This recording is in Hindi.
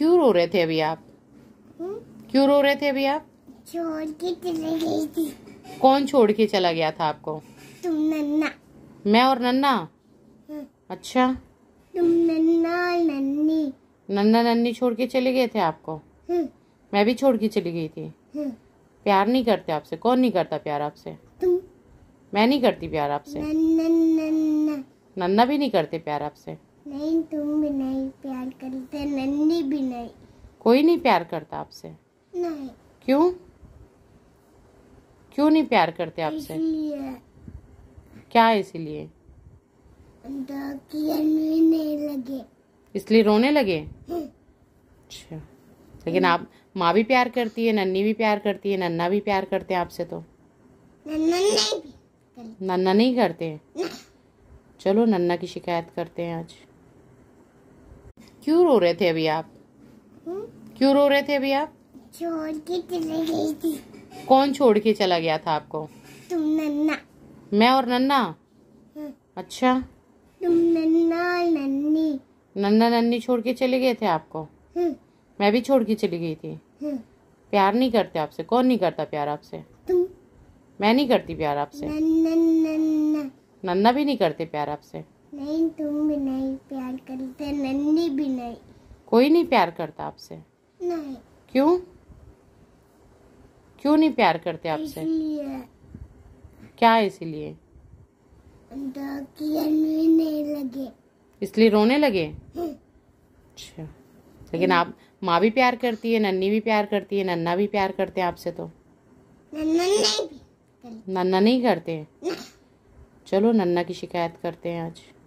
क्यों रो रहे थे अभी आप हम्म? क्यों रो रहे थे अभी आप छोड़ के चले गए थे कौन छोड़ के चला गया था आपको तुम नन्ना मैं और नन्ना हम्म। अच्छा तुम नन्ना नन्नी नन्ना नन्नी छोड़ के चले गए थे आपको हम्म। मैं भी छोड़ के चली गई थी प्यार नहीं करते आपसे कौन नहीं करता प्यार आपसे मैं नहीं करती प्यार आपसे नन्ना भी नहीं करते प्यार आपसे नहीं तुम भी नहीं प्यार करते नन्नी भी नहीं कोई नहीं प्यार करता आपसे नहीं क्यों क्यों नहीं प्यार करते आपसे क्या इसीलिए लगे इसलिए रोने लगे हम्म। अच्छा लेकिन आप माँ भी प्यार करती है नन्नी भी प्यार करती है नन्ना भी प्यार करते हैं आपसे तो नन्ना नहीं नन्ना नहीं करते चलो नन्ना की शिकायत करते हैं आज क्यों रो रहे थे अभी आप हम्म? क्यों रो रहे थे अभी आप छोड़ के चले गई थी कौन छोड़ के चला गया था आपको तुम नन्ना मैं और नन्ना हाँ। अच्छा तुम नन्ना नन्नी नन्ना नन्नी छोड़ के चले गए थे आपको हाँ। मैं भी छोड़ के चली गई थी हाँ। प्यार नहीं करते आपसे कौन नहीं करता प्यार आपसे तुम मैं नहीं करती प्यार आपसे नन्ना भी नहीं करते प्यार आपसे नहीं तुम भी नहीं प्यार करते नन्नी भी नहीं कोई नहीं प्यार करता आपसे नहीं क्यों क्यों नहीं प्यार करते आपसे क्या इसीलिए इसलिए रोने लगे हम्म। अच्छा लेकिन आप माँ भी प्यार करती है नन्नी भी प्यार करती है नन्ना भी प्यार करते हैं आपसे तो नन्ना नहीं नन्ना नहीं करते चलो नन्ना की शिकायत करते हैं आज